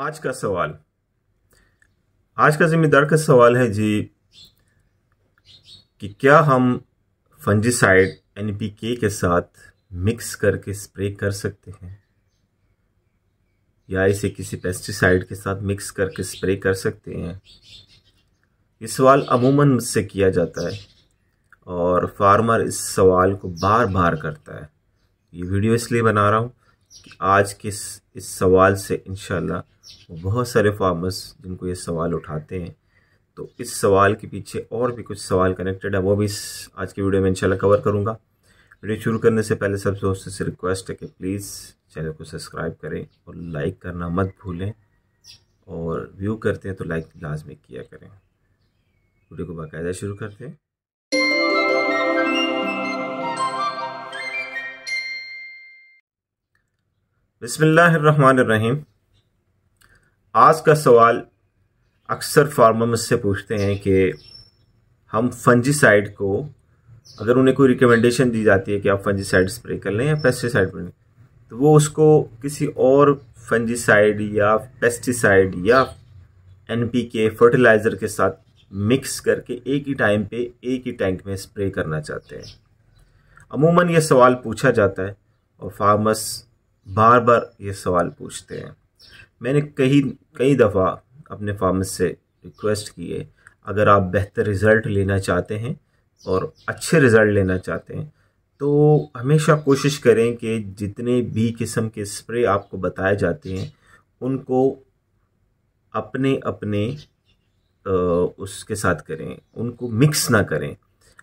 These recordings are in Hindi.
आज का सवाल आज का जिम्मेदार का सवाल है जी कि क्या हम फंजीसाइड एनपीके के साथ मिक्स करके स्प्रे कर सकते हैं या इसे किसी पेस्टिसाइड के साथ मिक्स करके स्प्रे कर सकते हैं ये सवाल अमूमन मुझसे किया जाता है और फार्मर इस सवाल को बार बार करता है ये वीडियो इसलिए बना रहा हूँ कि आज के इस सवाल से इन बहुत सारे फार्मर्स जिनको ये सवाल उठाते हैं तो इस सवाल के पीछे और भी कुछ सवाल कनेक्टेड है वो भी इस आज की वीडियो में इनशाला कवर करूँगा वीडियो शुरू करने से पहले सब दोस्तों से रिक्वेस्ट है कि प्लीज़ चैनल को सब्सक्राइब करें और लाइक करना मत भूलें और व्यू करते हैं तो लाइक लाजमी किया करें वीडियो को बाकायदा शुरू करते हैं बसमीम आज का सवाल अक्सर फार्मर मुझसे पूछते हैं कि हम फंजीसाइड को अगर उन्हें कोई रिकमेंडेशन दी जाती है कि आप फंजीसाइड स्प्रे कर लें या पेस्टिसाइड पर तो वो उसको किसी और फंजीसाइड या पेस्टिसाइड या एनपीके फर्टिलाइज़र के साथ मिक्स करके एक ही टाइम पे एक ही टैंक में स्प्रे करना चाहते हैं अमूमन ये सवाल पूछा जाता है और फार्मर्स बार बार ये सवाल पूछते हैं मैंने कई कई दफ़ा अपने फार्मस से रिक्वेस्ट की है अगर आप बेहतर रिज़ल्ट लेना चाहते हैं और अच्छे रिज़ल्ट लेना चाहते हैं तो हमेशा कोशिश करें कि जितने भी किस्म के स्प्रे आपको बताए जाते हैं उनको अपने अपने उसके साथ करें उनको मिक्स ना करें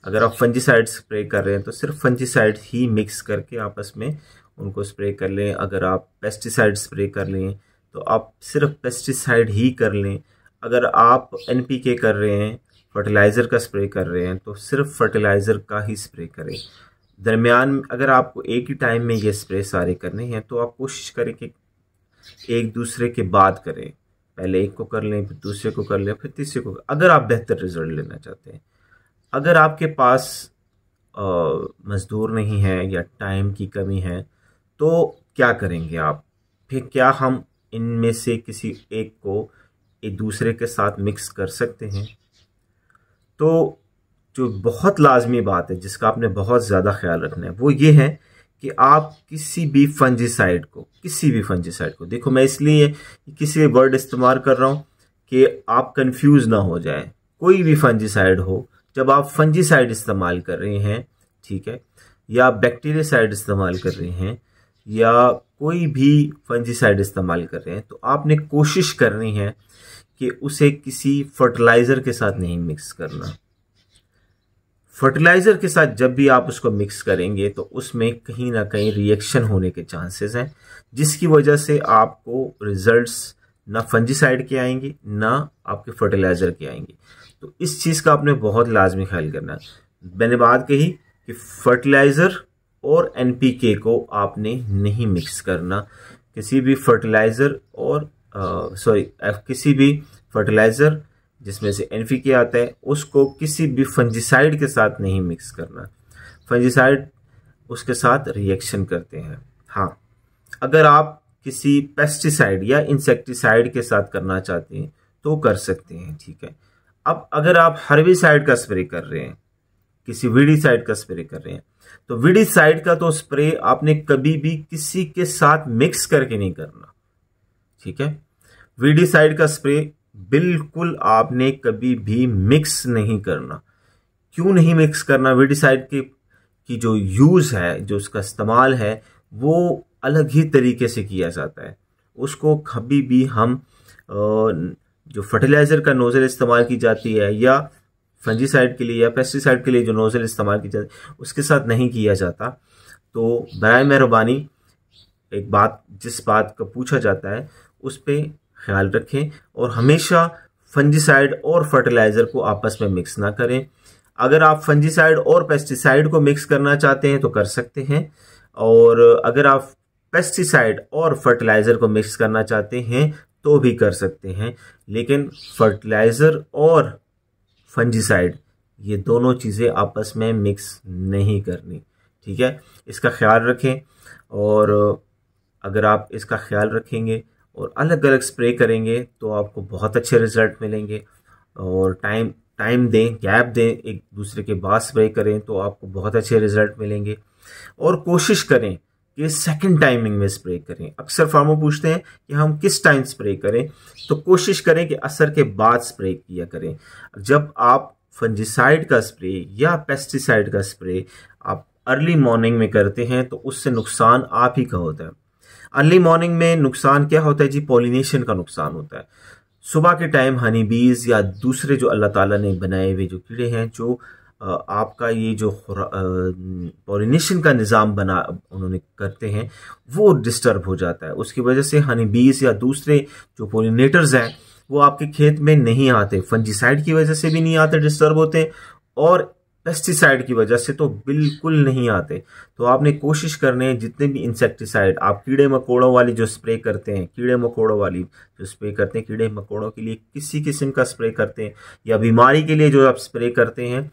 अगर आप फंजीसाइड स्प्रे कर रहे हैं तो सिर्फ फंजीसाइड ही मिक्स करके आपस में उनको स्प्रे कर लें अगर आप पेस्टिसाइड स्प्रे कर लें तो आप सिर्फ पेस्टिसाइड ही कर लें अगर आप एन कर रहे हैं फर्टिलाइज़र का स्प्रे कर रहे हैं तो सिर्फ फर्टिलाइज़र का ही स्प्रे करें दरमियान अगर आपको एक ही टाइम में ये स्प्रे सारे करने हैं तो आप कोशिश करें कि एक दूसरे के बाद करें पहले एक को कर लें फिर दूसरे को कर लें फिर तीसरे को अगर आप बेहतर रिजल्ट लेना चाहते हैं अगर आपके पास मज़दूर नहीं है या टाइम की कमी है तो क्या करेंगे आप फिर क्या हम इनमें से किसी एक को एक दूसरे के साथ मिक्स कर सकते हैं तो जो बहुत लाजमी बात है जिसका आपने बहुत ज़्यादा ख्याल रखना है वो ये है कि आप किसी भी फंजीसाइड को किसी भी फंजीसाइड को देखो मैं इसलिए किसी वर्ड इस्तेमाल कर रहा हूँ कि आप कंफ्यूज ना हो जाए कोई भी फंजीसाइड हो जब आप फंजीसाइड इस्तेमाल कर रहे हैं ठीक है या बैक्टीरियासाइड इस्तेमाल कर रहे हैं या कोई भी फंजीसाइड इस्तेमाल कर रहे हैं तो आपने कोशिश करनी है कि उसे किसी फर्टिलाइज़र के साथ नहीं मिक्स करना फर्टिलाइज़र के साथ जब भी आप उसको मिक्स करेंगे तो उसमें कहीं ना कहीं रिएक्शन होने के चांसेस हैं जिसकी वजह से आपको रिजल्ट्स ना फंजीसाइड के आएंगे ना आपके फर्टिलाइज़र के आएंगे तो इस चीज़ का आपने बहुत लाजमी ख्याल करना है मैंने बात कही कि फर्टिलाइज़र और एनपीके को आपने नहीं मिक्स करना किसी भी फर्टिलाइज़र और सॉरी किसी भी फर्टिलाइज़र जिसमें से एनपीके आता है उसको किसी भी फंजिसाइड के साथ नहीं मिक्स करना फंजिसाइड उसके साथ रिएक्शन करते हैं हाँ अगर आप किसी पेस्टिसाइड या इंसेक्टिसाइड के साथ करना चाहते हैं तो कर सकते हैं ठीक है अब अगर आप हर्बिसाइड का स्प्रे कर रहे हैं किसी साइड का स्प्रे कर रहे हैं तो साइड का तो स्प्रे आपने कभी भी किसी के साथ मिक्स करके नहीं करना ठीक है साइड का स्प्रे बिल्कुल आपने कभी भी मिक्स नहीं करना क्यों नहीं मिक्स करना साइड के की जो यूज़ है जो उसका इस्तेमाल है वो अलग ही तरीके से किया जाता है उसको कभी भी हम जो फर्टिलाइज़र का नोज़ल इस्तेमाल की जाती है या फंजीसाइड के लिए या पेस्टिसाइड के लिए जो नोज़ल इस्तेमाल की जाती उसके साथ नहीं किया जाता तो बर मेहरबानी एक बात जिस बात का पूछा जाता है उस पर ख्याल रखें और हमेशा फंजीसाइड और फर्टिलाइज़र को आपस में मिक्स ना करें अगर आप फंजीसाइड और पेस्टिसाइड को मिक्स करना चाहते हैं तो कर सकते हैं और अगर आप पेस्टिसाइड और फर्टिलाइज़र को मिक्स करना चाहते हैं तो भी कर सकते हैं लेकिन फर्टिलाइज़र और फंजीसाइड ये दोनों चीज़ें आपस में मिक्स नहीं करनी ठीक है इसका ख्याल रखें और अगर आप इसका ख्याल रखेंगे और अलग अलग स्प्रे करेंगे तो आपको बहुत अच्छे रिजल्ट मिलेंगे और टाइम टाइम दें गैप दें एक दूसरे के बाद स्प्रे करें तो आपको बहुत अच्छे रिजल्ट मिलेंगे और कोशिश करें कि सेकंड टाइमिंग में स्प्रे करें अक्सर फार्मो पूछते हैं कि हम किस टाइम स्प्रे करें तो कोशिश करें कि असर के बाद स्प्रे किया करें जब आप फंजिसाइड का स्प्रे या पेस्टिसाइड का स्प्रे आप अर्ली मॉर्निंग में करते हैं तो उससे नुकसान आप ही का होता है अर्ली मॉर्निंग में नुकसान क्या होता है जी पॉलिनेशन का नुकसान होता है सुबह के टाइम हनी बीज या दूसरे जो अल्लाह ताला ने बनाए हुए जो कीड़े हैं जो आपका ये जो पॉलिनेशन का निज़ाम बना उन्होंने करते हैं वो डिस्टर्ब हो जाता है उसकी वजह से हनी बीज या दूसरे जो पोलिनेटर्स हैं वो आपके खेत में नहीं आते फंजीसाइड की वजह से भी नहीं आते डिस्टर्ब होते और पेस्टिसाइड की वजह से तो बिल्कुल नहीं आते तो आपने कोशिश करने हैं जितने भी इंसेक्टिसाइड आप कीड़े मकोड़ों वाली जो स्प्रे करते हैं कीड़े मकोड़ों वाली जो स्प्रे करते हैं कीड़े मकोड़ों के लिए किसी किस्म का स्प्रे करते हैं या बीमारी के लिए जो आप स्प्रे करते हैं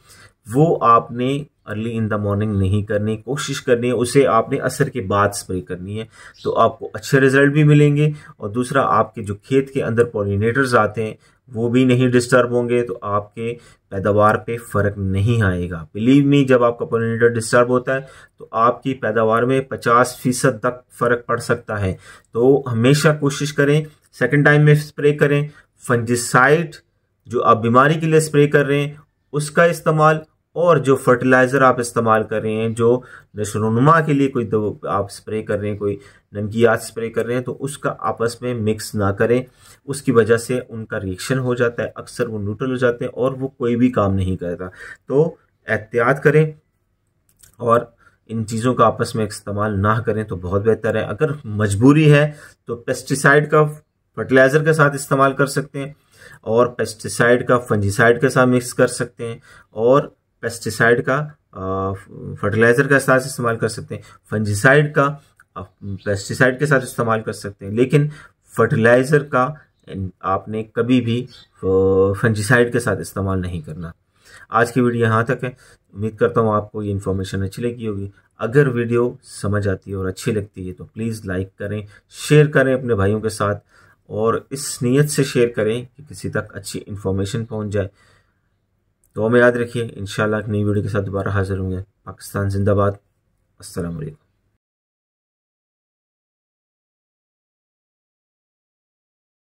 वो आपने अर्ली इन द मॉर्निंग नहीं करनी कोशिश करनी है उसे आपने असर के बाद स्प्रे करनी है तो आपको अच्छे रिजल्ट भी मिलेंगे और दूसरा आपके जो खेत के अंदर पॉलिनेटर्स आते हैं वो भी नहीं डिस्टर्ब होंगे तो आपके पैदावार पे फ़र्क नहीं आएगा बिलीव मी जब आपका पॉलिनेटर डिस्टर्ब होता है तो आपकी पैदावार में 50 फीसद तक फ़र्क पड़ सकता है तो हमेशा कोशिश करें सेकेंड टाइम में स्प्रे करें फंजिसाइड जो आप बीमारी के लिए स्प्रे कर रहे हैं उसका इस्तेमाल और जो फर्टिलाइज़र आप इस्तेमाल कर रहे हैं जो नशोनुमा के लिए कोई आप स्प्रे कर रहे हैं कोई नमकियात स्प्रे कर रहे हैं तो उसका आपस में मिक्स ना करें उसकी वजह से उनका रिएक्शन हो जाता है अक्सर वो न्यूट्रल हो जाते हैं और वो कोई भी काम नहीं करता तो एहतियात करें और इन चीज़ों का आपस में इस्तेमाल ना करें तो बहुत बेहतर है अगर मजबूरी है तो पेस्टिसाइड का फर्टिलाइज़र के साथ इस्तेमाल कर सकते हैं और पेस्टिसाइड का फंजिसाइड के साथ मिक्स कर सकते हैं और पेस्टिसाइड का फर्टिलाइजर का साथ इस्तेमाल कर सकते हैं फंजिसाइड का पेस्टिसाइड के साथ इस्तेमाल कर सकते हैं लेकिन फर्टिलाइज़र का आपने कभी भी फंजिसाइड के साथ इस्तेमाल नहीं करना आज की वीडियो यहाँ तक है उम्मीद करता हूँ आपको ये इन्फॉर्मेशन अच्छी लगी होगी अगर वीडियो समझ आती है और अच्छी लगती है तो प्लीज़ लाइक करें शेयर करें अपने भाइयों के साथ और इस नीयत से शेयर करें कि किसी तक अच्छी इन्फॉर्मेशन पहुँच जाए तो हमें याद रखिए इन एक नई वीडियो के साथ दोबारा हाजिर होंगे पाकिस्तान जिंदाबाद असलकम